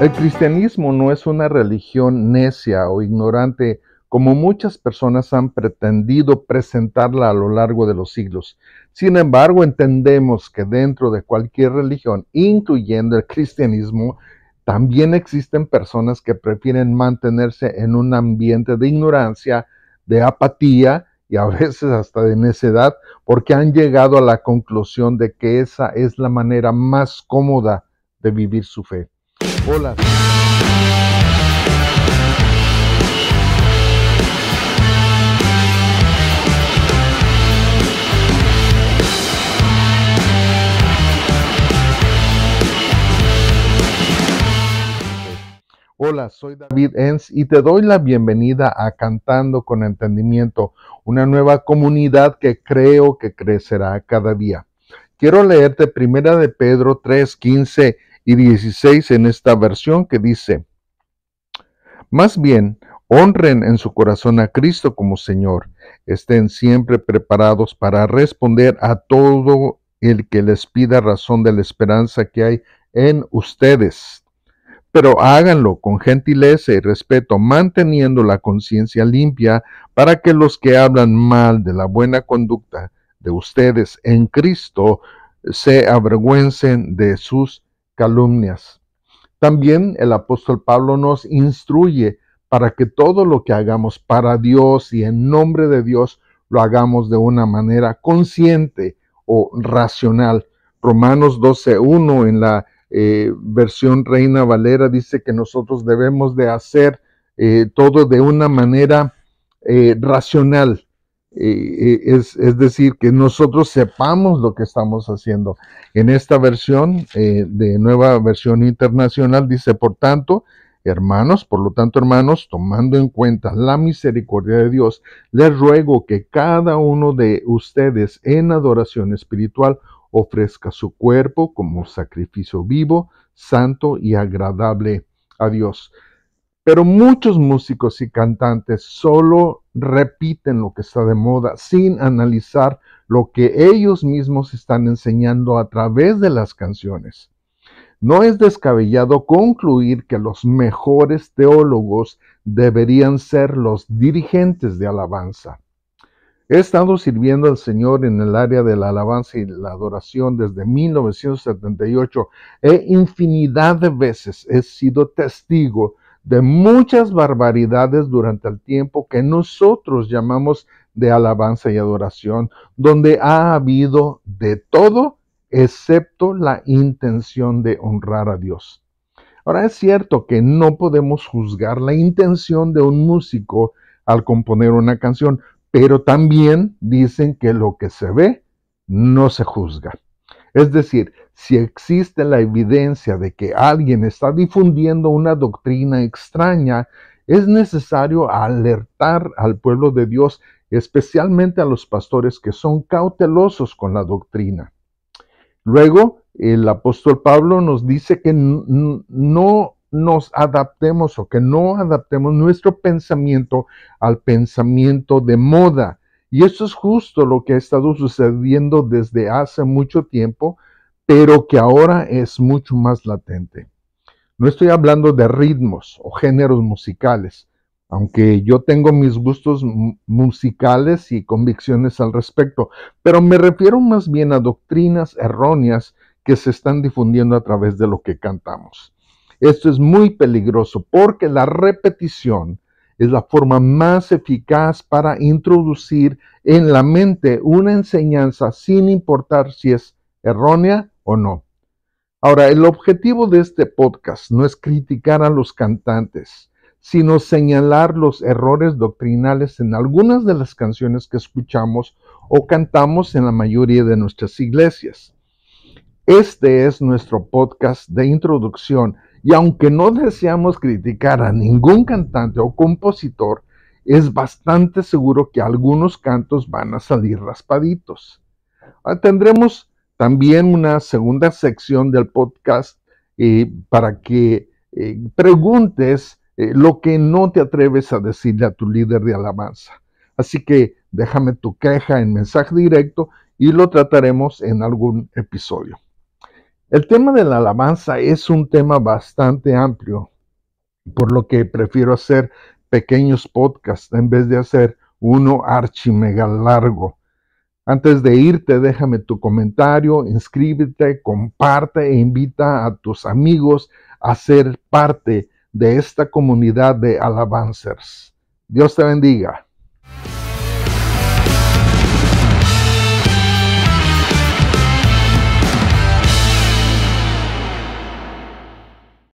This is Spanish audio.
El cristianismo no es una religión necia o ignorante como muchas personas han pretendido presentarla a lo largo de los siglos. Sin embargo, entendemos que dentro de cualquier religión, incluyendo el cristianismo, también existen personas que prefieren mantenerse en un ambiente de ignorancia, de apatía y a veces hasta de necedad, porque han llegado a la conclusión de que esa es la manera más cómoda de vivir su fe. Hola. Hola, soy David Enz y te doy la bienvenida a Cantando con Entendimiento, una nueva comunidad que creo que crecerá cada día. Quiero leerte primera de Pedro 3, 15 y 16 en esta versión que dice, Más bien, honren en su corazón a Cristo como Señor, estén siempre preparados para responder a todo el que les pida razón de la esperanza que hay en ustedes pero háganlo con gentileza y respeto, manteniendo la conciencia limpia para que los que hablan mal de la buena conducta de ustedes en Cristo se avergüencen de sus calumnias. También el apóstol Pablo nos instruye para que todo lo que hagamos para Dios y en nombre de Dios lo hagamos de una manera consciente o racional. Romanos 12.1 en la eh, versión Reina Valera dice que nosotros debemos de hacer eh, todo de una manera eh, racional. Es, es, decir, que nosotros sepamos lo que estamos haciendo. En esta versión, de nueva versión internacional, dice, por tanto, Hermanos, por lo tanto, hermanos, tomando en cuenta la misericordia de Dios, les ruego que cada uno de ustedes en adoración espiritual ofrezca su cuerpo como sacrificio vivo, santo y agradable a Dios. Pero muchos músicos y cantantes solo repiten lo que está de moda sin analizar lo que ellos mismos están enseñando a través de las canciones. No es descabellado concluir que los mejores teólogos deberían ser los dirigentes de alabanza. He estado sirviendo al Señor en el área de la alabanza y la adoración desde 1978 e infinidad de veces he sido testigo de muchas barbaridades durante el tiempo que nosotros llamamos de alabanza y adoración, donde ha habido de todo excepto la intención de honrar a Dios. Ahora es cierto que no podemos juzgar la intención de un músico al componer una canción, pero también dicen que lo que se ve no se juzga. Es decir, si existe la evidencia de que alguien está difundiendo una doctrina extraña, es necesario alertar al pueblo de Dios, especialmente a los pastores que son cautelosos con la doctrina. Luego, el apóstol Pablo nos dice que no nos adaptemos o que no adaptemos nuestro pensamiento al pensamiento de moda. Y eso es justo lo que ha estado sucediendo desde hace mucho tiempo, pero que ahora es mucho más latente. No estoy hablando de ritmos o géneros musicales, aunque yo tengo mis gustos musicales y convicciones al respecto, pero me refiero más bien a doctrinas erróneas que se están difundiendo a través de lo que cantamos. Esto es muy peligroso porque la repetición es la forma más eficaz para introducir en la mente una enseñanza sin importar si es errónea o no. Ahora, el objetivo de este podcast no es criticar a los cantantes, sino señalar los errores doctrinales en algunas de las canciones que escuchamos o cantamos en la mayoría de nuestras iglesias. Este es nuestro podcast de introducción y aunque no deseamos criticar a ningún cantante o compositor, es bastante seguro que algunos cantos van a salir raspaditos. Ah, tendremos también una segunda sección del podcast eh, para que eh, preguntes eh, lo que no te atreves a decirle a tu líder de alabanza. Así que déjame tu queja en mensaje directo y lo trataremos en algún episodio. El tema de la alabanza es un tema bastante amplio, por lo que prefiero hacer pequeños podcasts en vez de hacer uno archi largo. Antes de irte, déjame tu comentario, inscríbete, comparte e invita a tus amigos a ser parte de esta comunidad de alabancers. Dios te bendiga.